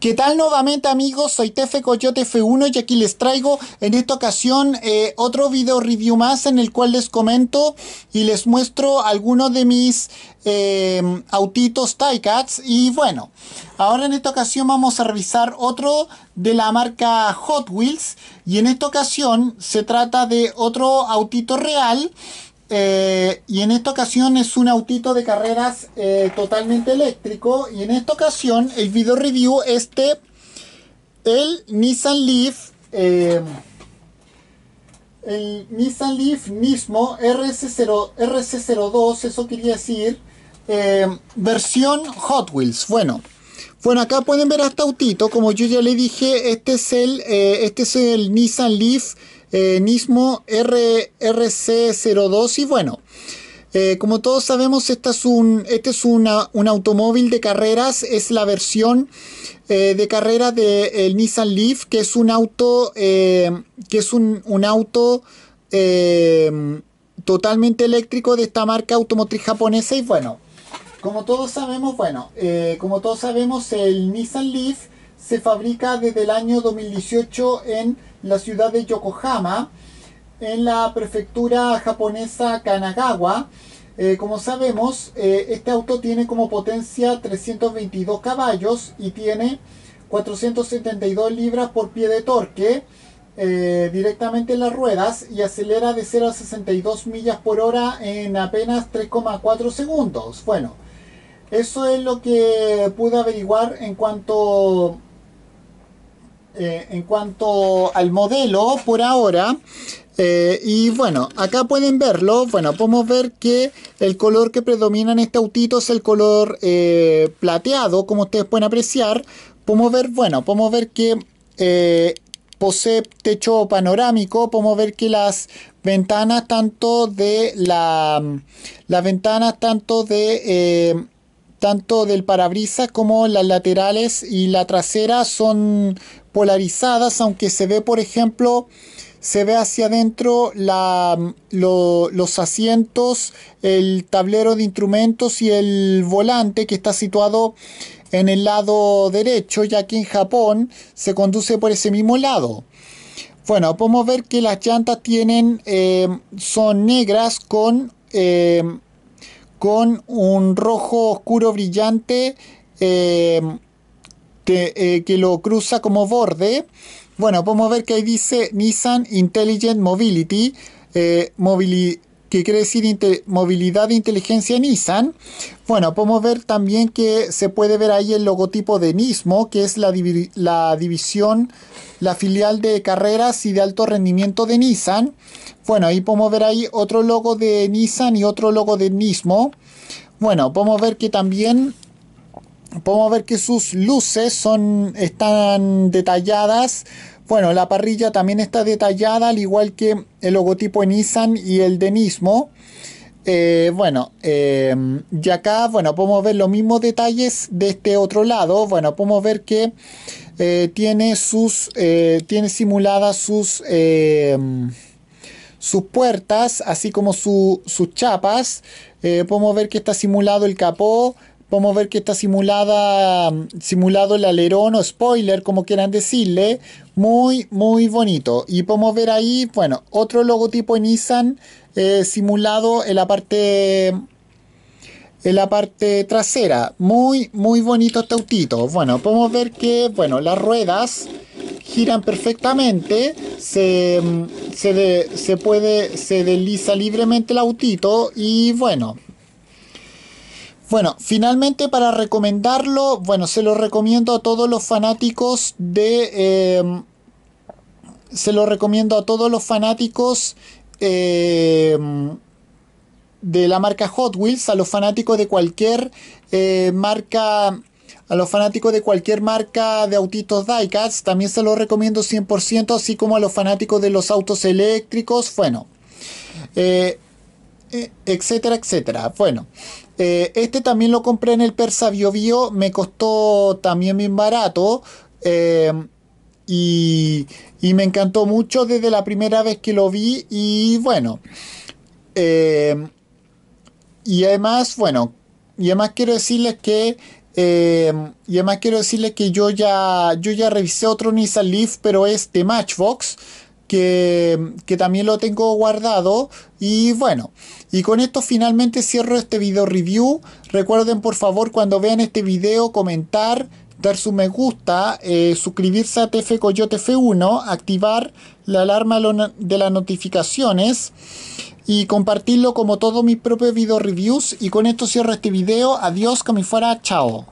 ¿Qué tal nuevamente amigos? Soy Tefe Coyote F1 y aquí les traigo en esta ocasión eh, otro video review más en el cual les comento y les muestro algunos de mis eh, autitos Cats. y bueno, ahora en esta ocasión vamos a revisar otro de la marca Hot Wheels y en esta ocasión se trata de otro autito real eh, y en esta ocasión es un autito de carreras eh, totalmente eléctrico. Y en esta ocasión el video review este, el Nissan Leaf, eh, el Nissan Leaf mismo, RC0, RC02, eso quería decir, versión Hot Wheels. Bueno. Bueno, acá pueden ver hasta autito, como yo ya le dije, este es el, eh, este es el Nissan Leaf eh, Nismo R, RC02 y bueno, eh, como todos sabemos, esta es un, este es un automóvil de carreras, es la versión de carreras del Nissan Leaf, que es un auto, que es un auto totalmente eléctrico de esta marca automotriz japonesa y bueno, como todos sabemos, bueno, eh, como todos sabemos, el Nissan Leaf se fabrica desde el año 2018 en la ciudad de Yokohama, en la prefectura japonesa Kanagawa. Eh, como sabemos, eh, este auto tiene como potencia 322 caballos y tiene 472 libras por pie de torque directamente en las ruedas y acelera de 0 a 62 millas por hora en apenas 3,4 segundos. Bueno, eso es lo que pude averiguar en cuanto eh, en cuanto al modelo por ahora eh, y bueno, acá pueden verlo, bueno, podemos ver que el color que predomina en este autito es el color eh, plateado, como ustedes pueden apreciar. Podemos ver, bueno, podemos ver que posee techo panorámico, podemos ver que las ventanas tanto de la, las ventanas tanto de tanto del parabrisas como las laterales y la trasera son polarizadas, aunque se ve, por ejemplo, se ve hacia adentro la, los asientos, el tablero de instrumentos y el volante que está situado en el lado derecho, ya que en Japón se conduce por ese mismo lado. Bueno, podemos ver que las llantas tienen, eh, son negras con eh, con un rojo oscuro brillante eh, eh, que, lo cruza como borde. Bueno, podemos ver que ahí dice Nissan Intelligent Mobility, eh, que quiere decir movilidad e inteligencia Nissan. Bueno, podemos ver también que se puede ver ahí el logotipo de Nismo, que es la, la división, la filial de carreras y de alto rendimiento de Nissan. Bueno, ahí podemos ver ahí otro logo de Nissan y otro logo de Nismo. Bueno, podemos ver que también podemos ver que sus luces son están detalladas bueno, la parrilla también está detallada, al igual que el logotipo en Nissan y el de Nismo. Eh, bueno, em, y acá, bueno, podemos ver los mismos detalles de este otro lado. Bueno, podemos ver que eh, tiene sus, eh, tiene simuladas sus, em, sus puertas, así como sus chapas. podemos ver que está simulado el capó, Podemos ver que está simulada, simulado el alerón o spoiler, como quieran decirle. Muy, muy bonito. Y podemos ver ahí, bueno, otro logotipo en Nissan eh, simulado en la parte en la parte trasera. Muy, muy bonito este autito. Bueno, podemos ver que, bueno, las ruedas giran perfectamente, se, mm, se puede, se desliza libremente el autito y bueno, bueno, finalmente para recomendarlo, bueno, se lo recomiendo a todos los fanáticos de... Em, se lo recomiendo a todos los fanáticos em, de la marca Hot Wheels, a los fanáticos de cualquier eh, marca a los fanáticos de cualquier marca de autitos diecast, también se lo recomiendo 100%, así como a los fanáticos de los autos eléctricos. Bueno, eh, etcétera, etcétera. Bueno, eh, este también lo compré en el Persa Bio Bio, me costó también bien barato eh, y, y, me encantó mucho desde la primera vez que lo vi y bueno. Eh, y además, bueno, y además quiero decirles que... y además quiero decirles que yo ya, yo ya revisé otro Nissan Leaf, pero este Matchbox que, también lo tengo guardado. Y bueno, y con esto finalmente cierro este video review. Recuerden por favor cuando vean este video comentar, dar su me gusta, eh, suscribirse a TF Coyote F1, activar la alarma de las notificaciones y compartirlo como todos mis propios video reviews. Y con esto cierro este video. Adiós, que me fuera. Chao.